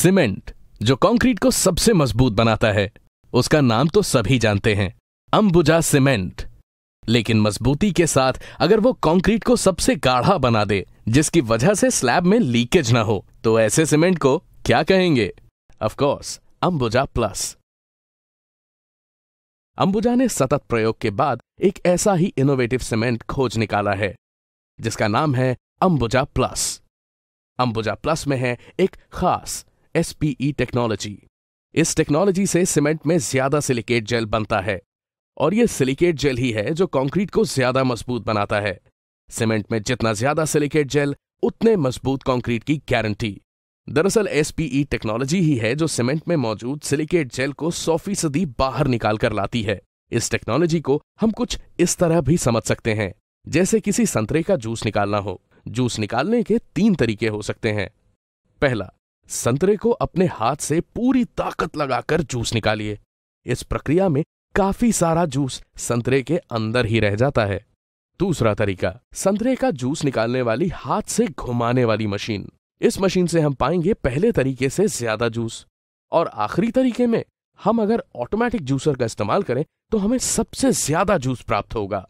cement जो concrete को सबसे मजबूत बनाता है उसका नाम तो सभी जानते हैं अंबुजा सीमेंट लेकिन मजबूती के साथ अगर वो कंक्रीट को सबसे गाढ़ा बना दे जिसकी वजह से स्लैब में लीकेज ना हो तो ऐसे सीमेंट को क्या कहेंगे ऑफकोर्स अंबुजा प्लस अंबुजा ने सतत प्रयोग के बाद एक ऐसा ही इनोवेटिव सीमेंट खोज निकाला है जिसका नाम है अंबुजा प्लस अंबुजा प्लस में है एक खास एसपीई टेक्नोलॉजी e इस टेक्नोलॉजी से सीमेंट में ज्यादा सिलिकेट जेल बनता है और यह सिलिकेट जेल ही है जो कंक्रीट को ज्यादा मजबूत बनाता है सीमेंट में जितना ज्यादा सिलिकेट जेल उतने मजबूत कंक्रीट की गारंटी दरअसल एसपीई टेक्नोलॉजी e ही है जो सीमेंट में मौजूद सिलिकेट जेल को सौ फीसदी बाहर निकाल कर लाती है इस टेक्नोलॉजी को हम कुछ इस तरह भी समझ सकते हैं जैसे किसी संतरे का जूस निकालना हो जूस निकालने के तीन तरीके हो सकते हैं पहला संतरे को अपने हाथ से पूरी ताकत लगाकर जूस निकालिए इस प्रक्रिया में काफी सारा जूस संतरे के अंदर ही रह जाता है दूसरा तरीका संतरे का जूस निकालने वाली हाथ से घुमाने वाली मशीन इस मशीन से हम पाएंगे पहले तरीके से ज्यादा जूस और आखिरी तरीके में हम अगर ऑटोमेटिक जूसर का इस्तेमाल करें तो हमें सबसे ज्यादा जूस प्राप्त होगा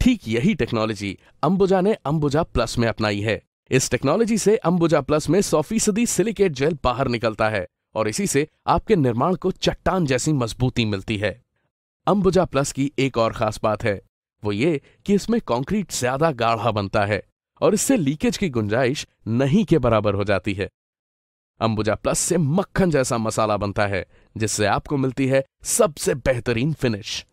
ठीक यही टेक्नोलॉजी अंबुजा ने अंबुजा प्लस में अपनाई है इस टेक्नोलॉजी से अंबुजा प्लस में सौ फीसदी सिलिकेट जेल बाहर निकलता है और इसी से आपके निर्माण को चट्टान जैसी मजबूती मिलती है अंबुजा प्लस की एक और खास बात है वो ये कि इसमें कंक्रीट ज्यादा गाढ़ा बनता है और इससे लीकेज की गुंजाइश नहीं के बराबर हो जाती है अंबुजा प्लस से मक्खन जैसा मसाला बनता है जिससे आपको मिलती है सबसे बेहतरीन फिनिश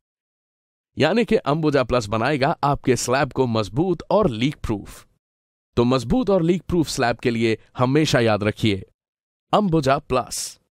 यानी कि अंबुजा प्लस बनाएगा आपके स्लैब को मजबूत और लीक प्रूफ तो मजबूत और लीक प्रूफ स्लैब के लिए हमेशा याद रखिए अंबुजा प्लस